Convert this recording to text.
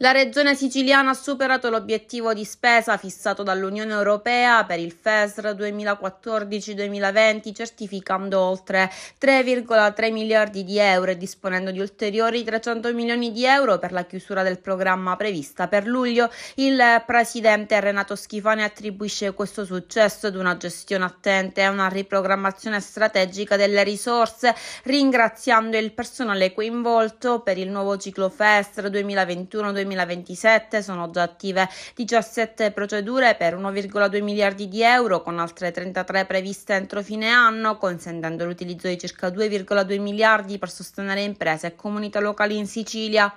La regione siciliana ha superato l'obiettivo di spesa fissato dall'Unione Europea per il FESR 2014-2020, certificando oltre 3,3 miliardi di euro e disponendo di ulteriori 300 milioni di euro per la chiusura del programma prevista per luglio. Il presidente Renato Schifani attribuisce questo successo ad una gestione attenta e a una riprogrammazione strategica delle risorse, ringraziando il personale coinvolto per il nuovo ciclo FESR 2021-2022 2027 sono già attive 17 procedure per 1,2 miliardi di euro, con altre 33 previste entro fine anno, consentendo l'utilizzo di circa 2,2 miliardi per sostenere imprese e comunità locali in Sicilia.